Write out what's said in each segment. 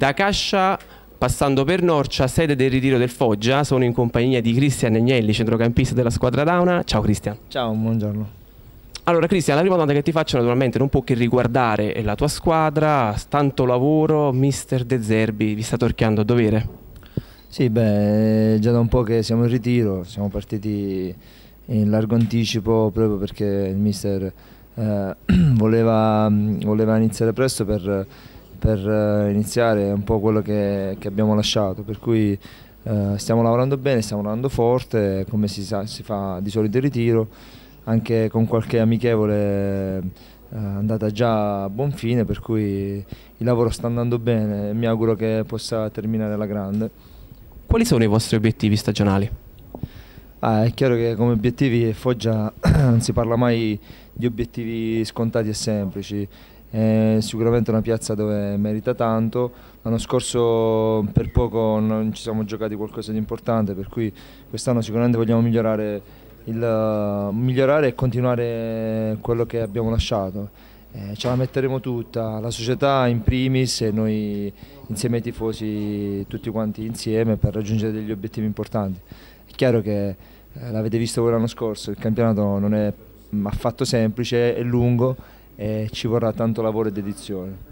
Da Cascia passando per Norcia, sede del ritiro del Foggia, sono in compagnia di Cristian Agnelli, centrocampista della squadra Dauna. Ciao Cristian. Ciao, buongiorno. Allora Cristian, la prima domanda che ti faccio naturalmente non può che riguardare la tua squadra, tanto lavoro, mister De Zerbi vi sta torchiando a dovere. Sì, beh, già da un po' che siamo in ritiro, siamo partiti in largo anticipo proprio perché il mister eh, voleva, voleva iniziare presto per per eh, iniziare un po' quello che, che abbiamo lasciato, per cui eh, stiamo lavorando bene, stiamo lavorando forte, come si, sa, si fa di solito in ritiro, anche con qualche amichevole eh, andata già a buon fine, per cui il lavoro sta andando bene e mi auguro che possa terminare alla grande. Quali sono i vostri obiettivi stagionali? Ah, è chiaro che come obiettivi Foggia non si parla mai di obiettivi scontati e semplici è sicuramente una piazza dove merita tanto. L'anno scorso per poco non ci siamo giocati qualcosa di importante, per cui quest'anno sicuramente vogliamo migliorare, il, migliorare e continuare quello che abbiamo lasciato. Eh, ce la metteremo tutta, la società in primis e noi insieme ai tifosi tutti quanti insieme per raggiungere degli obiettivi importanti. È chiaro che eh, l'avete visto voi l'anno scorso, il campionato non è affatto semplice, è lungo eh, ci vorrà tanto lavoro e dedizione.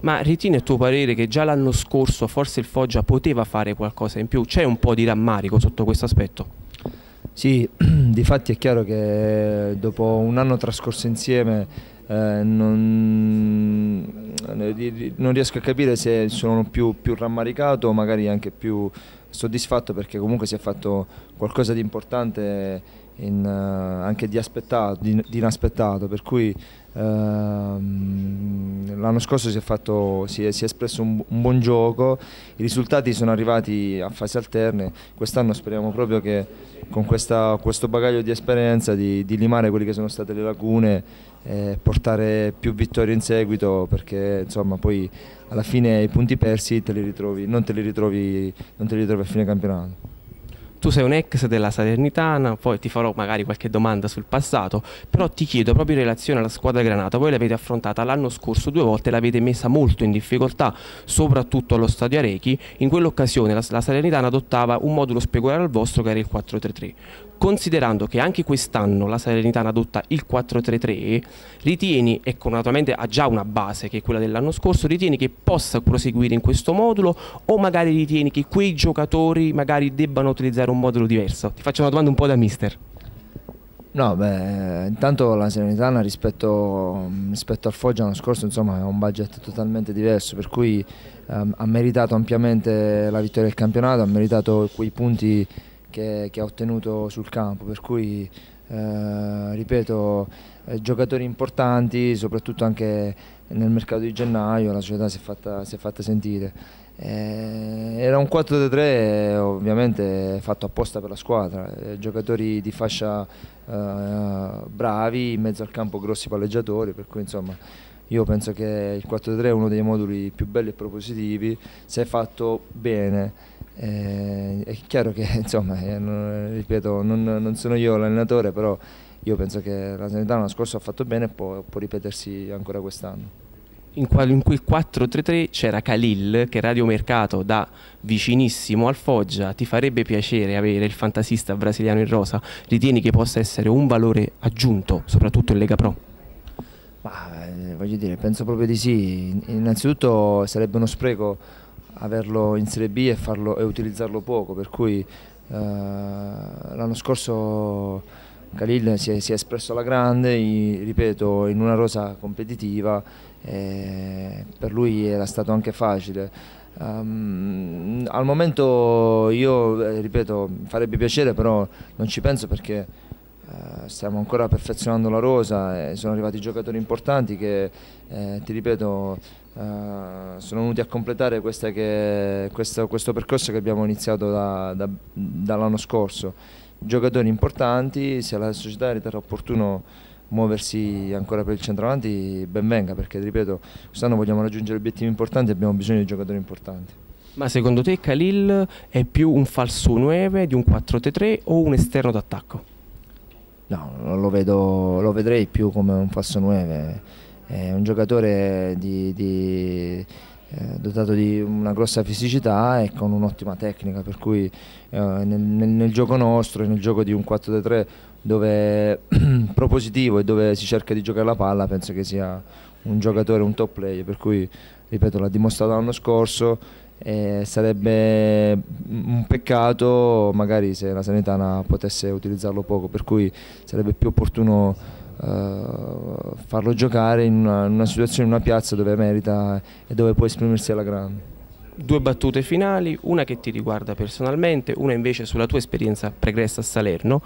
Ma ritiene a tuo parere che già l'anno scorso forse il Foggia poteva fare qualcosa in più? C'è un po' di rammarico sotto questo aspetto? Sì, di fatti è chiaro che dopo un anno trascorso insieme eh, non, non, riesco a capire se sono più, più rammaricato o magari anche più soddisfatto perché comunque si è fatto qualcosa di importante in, uh, anche di, di, di, inaspettato, per cui uh, l'anno scorso si è, fatto, si è, si è espresso un, un, buon gioco, i risultati sono arrivati a fasi alterne, quest'anno speriamo proprio che con questa, questo bagaglio di esperienza di, di, limare quelle che sono state le lacune e eh, portare più vittorie in seguito perché insomma poi alla fine i punti persi te li ritrovi, non te li ritrovi, non te li ritrovi a fine campionato tu sei un ex della Salernitana, poi ti farò magari qualche domanda sul passato, però ti chiedo proprio in relazione alla squadra Granata, voi l'avete affrontata l'anno scorso due volte, l'avete messa molto in difficoltà, soprattutto allo stadio Arechi, in quell'occasione la, la Salernitana adottava un modulo speculare al vostro che era il 4-3-3 considerando che anche quest'anno la Salernitana adotta il 4-3-3, ritieni, e ecco, naturalmente ha già una base che è quella dell'anno scorso, ritieni che possa proseguire in questo modulo o magari ritieni che quei giocatori magari debbano utilizzare un modulo diverso? Ti faccio una domanda un po' da mister. No, beh, intanto la Serenitana rispetto, mm, rispetto, al Foggia l'anno scorso insomma è un budget totalmente diverso, per cui ehm, ha meritato ampiamente la vittoria del campionato, ha meritato quei punti che, che ha ottenuto sul campo, per cui eh, ripeto, eh, giocatori importanti, soprattutto anche nel mercato di gennaio la società si è fatta, si è fatta sentire. Eh, era un 4-3 eh, ovviamente fatto apposta per la squadra, eh, giocatori di fascia eh, bravi, in mezzo al campo grossi palleggiatori, per cui insomma io penso che il 4-3 è uno dei moduli più belli e propositivi, se fatto bene. Eh, è chiaro che, insomma, eh, non, eh, ripeto, non, non, sono io l'allenatore, però io penso che la sanità l'anno scorso ha fatto bene e può, può ripetersi ancora quest'anno in, quel 4-3-3 c'era Khalil che Radio Mercato da vicinissimo al Foggia ti farebbe piacere avere il fantasista brasiliano in rosa ritieni che possa essere un valore aggiunto soprattutto in Lega Pro? Ma, eh, voglio dire penso proprio di sì innanzitutto sarebbe uno spreco averlo in Serie B e, farlo, e utilizzarlo poco, per cui eh, l'anno scorso Khalil si è, si è, espresso alla grande, ripeto, in una rosa competitiva, per lui era stato anche facile. Um, al momento io, eh, ripeto, farebbe piacere, però non ci penso perché stiamo ancora perfezionando la rosa, e sono arrivati giocatori importanti che, eh, ti ripeto, eh, sono venuti a completare che, questo, questo, percorso che abbiamo iniziato da, da, dall'anno scorso. Giocatori importanti, se la società riterrà opportuno muoversi ancora per il centravanti, ben venga, perché, ripeto, quest'anno vogliamo raggiungere obiettivi importanti e abbiamo bisogno di giocatori importanti. Ma secondo te Khalil è più un falso 9 di un 4-3 o un esterno d'attacco? No, lo, vedo, lo vedrei più come un falso 9, è un giocatore di, di eh, dotato di una grossa fisicità e con un'ottima tecnica, per cui eh, nel, nel, nel, gioco nostro, nel gioco di un 4-3 dove è propositivo e dove si cerca di giocare la palla, penso che sia un giocatore, un top player, per cui ripeto l'ha dimostrato l'anno scorso e eh, sarebbe un peccato magari se la Sanitana potesse utilizzarlo poco, per cui sarebbe più opportuno uh, farlo giocare in una, in una situazione, in una piazza dove merita e dove può esprimersi alla grande due battute finali, una che ti riguarda personalmente, una invece sulla tua esperienza pregressa a Salerno.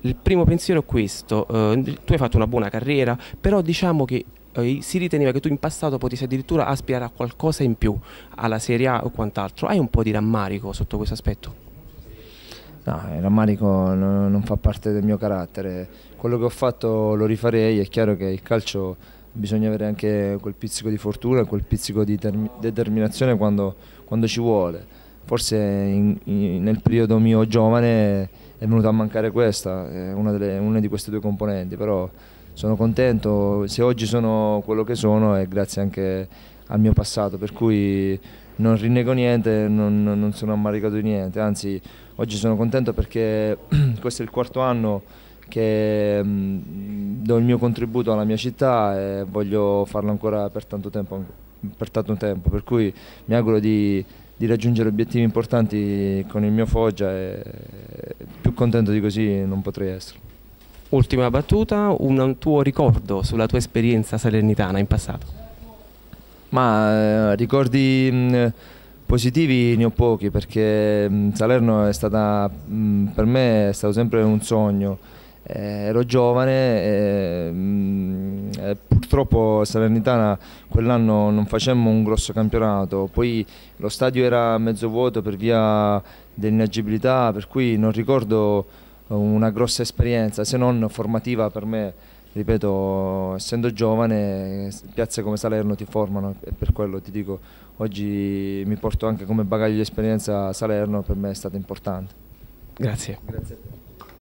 Il primo pensiero è questo, eh, tu hai fatto una buona carriera, però diciamo che eh, si riteneva che tu in passato potessi addirittura aspirare a qualcosa in più, alla Serie A o quant'altro. Hai un po' di rammarico sotto questo aspetto? No, il rammarico non fa parte del mio carattere. Quello che ho fatto lo rifarei, è chiaro che il calcio bisogna avere anche quel pizzico di fortuna, quel pizzico di determinazione quando, quando ci vuole. Forse in, in, nel periodo mio giovane è venuta a mancare questa, una, delle, una di queste due componenti, però sono contento, se oggi sono quello che sono è grazie anche al mio passato, per cui non rinnego niente, non, non sono ammaricato di niente, anzi oggi sono contento perché questo è il quarto anno che mm, do il mio contributo alla mia città e voglio farlo ancora per tanto tempo, per, tanto tempo, per cui mi auguro di, di, raggiungere obiettivi importanti con il mio Foggia e più contento di così non potrei essere. Ultima battuta, un tuo ricordo sulla tua esperienza salernitana in passato? Ma eh, ricordi mh, mm, positivi ne ho pochi perché mh, mm, Salerno è stata mh, mm, per me è stato sempre un sogno. Eh, ero giovane e, mh, eh, e purtroppo Salernitana quell'anno non facemmo un grosso campionato, poi lo stadio era mezzo vuoto per via dell'inagibilità, per cui non ricordo una grossa esperienza, se non formativa per me, ripeto, essendo giovane, piazze come Salerno ti formano e per quello ti dico, oggi mi porto anche come bagaglio di esperienza a Salerno, per me è stato importante. Grazie. Grazie